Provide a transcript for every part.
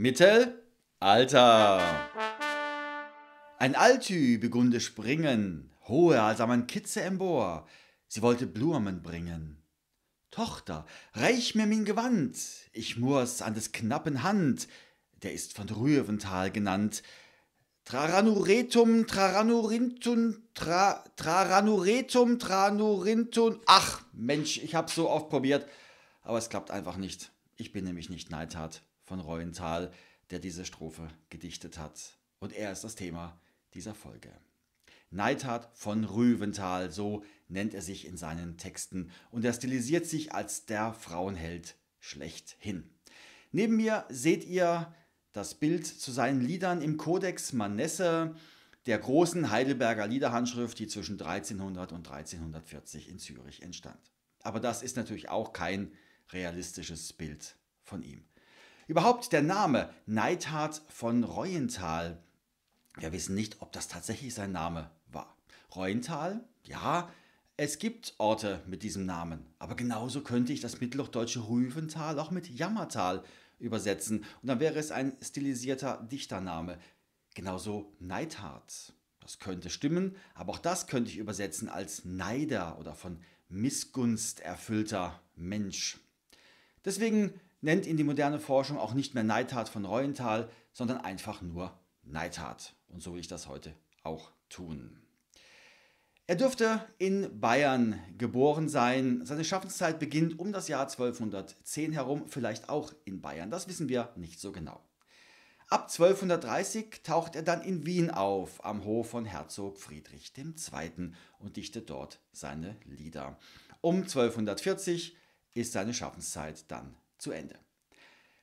Mittelalter. Ein Altü begunde springen, hohe als am Kitze empor, sie wollte Blumen bringen. Tochter, reich mir mein Gewand, ich muß an des knappen Hand, der ist von Rüeventhal genannt. Traranuretum, Traranurintun, tra, Traranuretum, Tranurintum. Ach, Mensch, ich hab's so oft probiert, aber es klappt einfach nicht. Ich bin nämlich nicht neidhart von Reuenthal, der diese Strophe gedichtet hat. Und er ist das Thema dieser Folge. Neidhard von Rüventhal, so nennt er sich in seinen Texten, und er stilisiert sich als der Frauenheld schlechthin. Neben mir seht ihr das Bild zu seinen Liedern im Codex Manesse, der großen Heidelberger Liederhandschrift, die zwischen 1300 und 1340 in Zürich entstand. Aber das ist natürlich auch kein realistisches Bild von ihm. Überhaupt der Name Neidhard von Reuenthal. Wir wissen nicht, ob das tatsächlich sein Name war. Reuenthal? Ja, es gibt Orte mit diesem Namen, aber genauso könnte ich das mittelhochdeutsche Rüvental auch mit Jammertal übersetzen und dann wäre es ein stilisierter Dichtername. Genauso Neidhard. Das könnte stimmen, aber auch das könnte ich übersetzen als Neider oder von Missgunst erfüllter Mensch. Deswegen nennt ihn die moderne Forschung auch nicht mehr Neidhardt von Reuenthal, sondern einfach nur Neidhardt. Und so will ich das heute auch tun. Er dürfte in Bayern geboren sein. Seine Schaffenszeit beginnt um das Jahr 1210 herum, vielleicht auch in Bayern. Das wissen wir nicht so genau. Ab 1230 taucht er dann in Wien auf, am Hof von Herzog Friedrich II. und dichtet dort seine Lieder. Um 1240 ist seine Schaffenszeit dann zu Ende.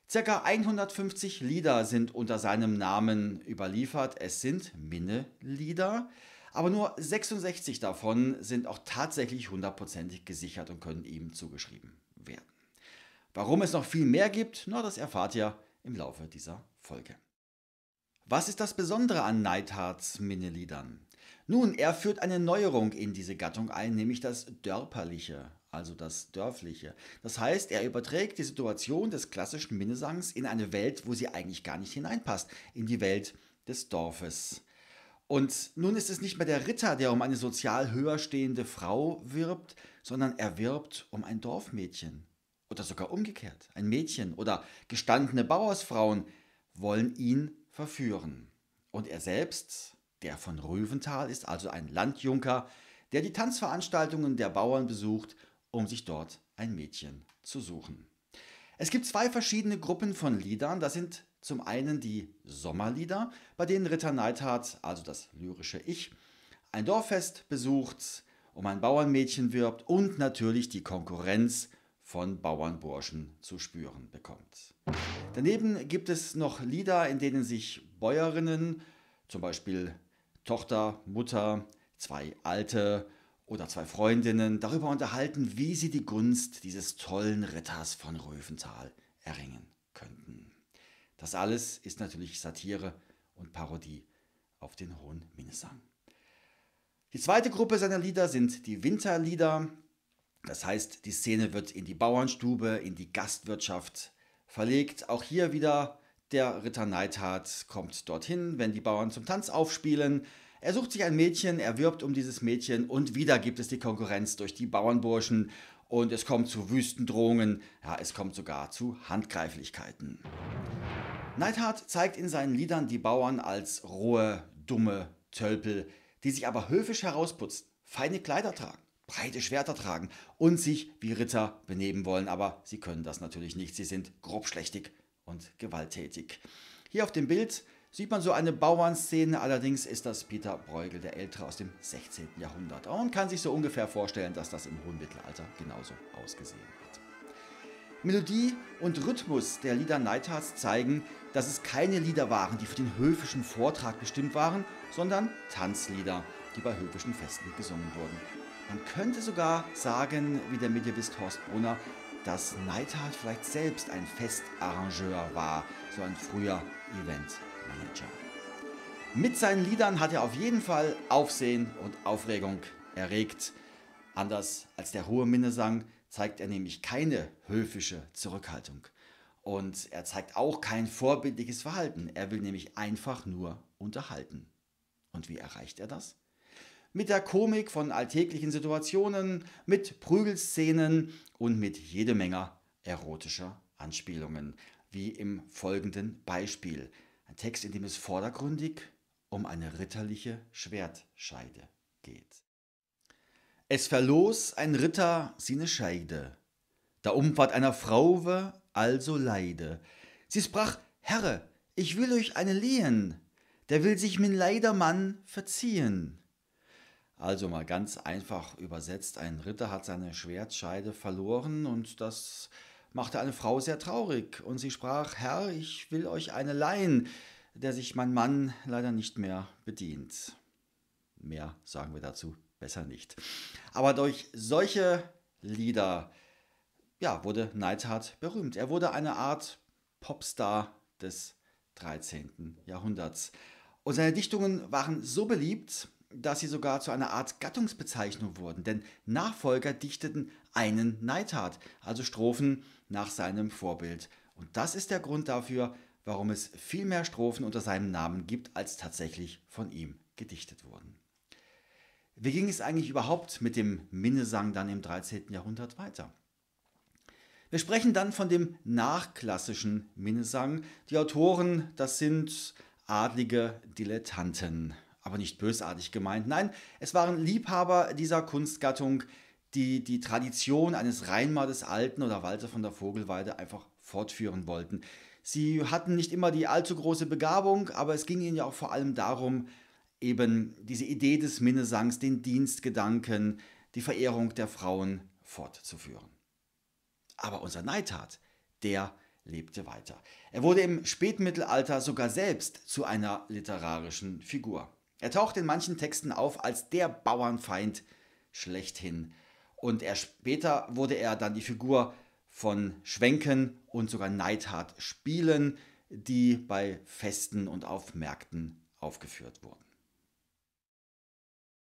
Circa 150 Lieder sind unter seinem Namen überliefert. Es sind Minne-Lieder, aber nur 66 davon sind auch tatsächlich hundertprozentig gesichert und können ihm zugeschrieben werden. Warum es noch viel mehr gibt, na, das erfahrt ihr im Laufe dieser Folge. Was ist das Besondere an Neidharts liedern Nun, er führt eine Neuerung in diese Gattung ein, nämlich das Dörperliche also das Dörfliche. Das heißt, er überträgt die Situation des klassischen Minnesangs in eine Welt, wo sie eigentlich gar nicht hineinpasst, in die Welt des Dorfes. Und nun ist es nicht mehr der Ritter, der um eine sozial höher stehende Frau wirbt, sondern er wirbt um ein Dorfmädchen. Oder sogar umgekehrt, ein Mädchen oder gestandene Bauersfrauen wollen ihn verführen. Und er selbst, der von Röventhal, ist also ein Landjunker, der die Tanzveranstaltungen der Bauern besucht um sich dort ein Mädchen zu suchen. Es gibt zwei verschiedene Gruppen von Liedern. Das sind zum einen die Sommerlieder, bei denen Ritter Neidhardt, also das lyrische Ich, ein Dorffest besucht, um ein Bauernmädchen wirbt und natürlich die Konkurrenz von Bauernburschen zu spüren bekommt. Daneben gibt es noch Lieder, in denen sich Bäuerinnen, zum Beispiel Tochter, Mutter, zwei Alte oder zwei Freundinnen darüber unterhalten, wie sie die Gunst dieses tollen Ritters von Röventhal erringen könnten. Das alles ist natürlich Satire und Parodie auf den hohen Minnesang. Die zweite Gruppe seiner Lieder sind die Winterlieder. Das heißt, die Szene wird in die Bauernstube, in die Gastwirtschaft verlegt. Auch hier wieder der Ritter Neidhardt kommt dorthin, wenn die Bauern zum Tanz aufspielen. Er sucht sich ein Mädchen, er wirbt um dieses Mädchen und wieder gibt es die Konkurrenz durch die Bauernburschen und es kommt zu Wüstendrohungen, ja, es kommt sogar zu Handgreiflichkeiten. Neidhardt zeigt in seinen Liedern die Bauern als rohe, dumme Tölpel, die sich aber höfisch herausputzen, feine Kleider tragen, breite Schwerter tragen und sich wie Ritter benehmen wollen, aber sie können das natürlich nicht, sie sind grobschlächtig und gewalttätig. Hier auf dem Bild Sieht man so eine Bauernszene, allerdings ist das Peter Bruegel der Ältere aus dem 16. Jahrhundert und kann sich so ungefähr vorstellen, dass das im hohen Mittelalter genauso ausgesehen hat. Melodie und Rhythmus der Lieder Neithards zeigen, dass es keine Lieder waren, die für den höfischen Vortrag bestimmt waren, sondern Tanzlieder, die bei höfischen Festen gesungen wurden. Man könnte sogar sagen, wie der Medievist Horst Brunner, dass Neithard vielleicht selbst ein Festarrangeur war, so ein früher Event. Mit seinen Liedern hat er auf jeden Fall Aufsehen und Aufregung erregt. Anders als der hohe Minnesang zeigt er nämlich keine höfische Zurückhaltung. Und er zeigt auch kein vorbildliches Verhalten. Er will nämlich einfach nur unterhalten. Und wie erreicht er das? Mit der Komik von alltäglichen Situationen, mit Prügelszenen und mit jede Menge erotischer Anspielungen, wie im folgenden Beispiel. Ein Text, in dem es vordergründig um eine ritterliche Schwertscheide geht. Es verlos ein Ritter seine Scheide, da umfahrt einer Frauwe also leide. Sie sprach, Herre, ich will euch eine lehen, der will sich mein Leidermann verziehen. Also mal ganz einfach übersetzt, ein Ritter hat seine Schwertscheide verloren und das machte eine Frau sehr traurig und sie sprach, Herr, ich will euch eine leihen, der sich mein Mann leider nicht mehr bedient. Mehr sagen wir dazu besser nicht. Aber durch solche Lieder ja, wurde Neidhart berühmt. Er wurde eine Art Popstar des 13. Jahrhunderts. Und seine Dichtungen waren so beliebt, dass sie sogar zu einer Art Gattungsbezeichnung wurden, denn Nachfolger dichteten einen Neidhart, also Strophen nach seinem Vorbild. Und das ist der Grund dafür, warum es viel mehr Strophen unter seinem Namen gibt, als tatsächlich von ihm gedichtet wurden. Wie ging es eigentlich überhaupt mit dem Minnesang dann im 13. Jahrhundert weiter? Wir sprechen dann von dem nachklassischen Minnesang. Die Autoren, das sind adlige Dilettanten, aber nicht bösartig gemeint. Nein, es waren Liebhaber dieser Kunstgattung, die die Tradition eines Rheinmar des Alten oder Walter von der Vogelweide einfach fortführen wollten. Sie hatten nicht immer die allzu große Begabung, aber es ging ihnen ja auch vor allem darum, eben diese Idee des Minnesangs, den Dienstgedanken, die Verehrung der Frauen fortzuführen. Aber unser Neidhardt, der lebte weiter. Er wurde im Spätmittelalter sogar selbst zu einer literarischen Figur. Er taucht in manchen Texten auf als der Bauernfeind schlechthin. Und erst später wurde er dann die Figur von Schwenken und sogar Neidhart-Spielen, die bei Festen und auf Märkten aufgeführt wurden.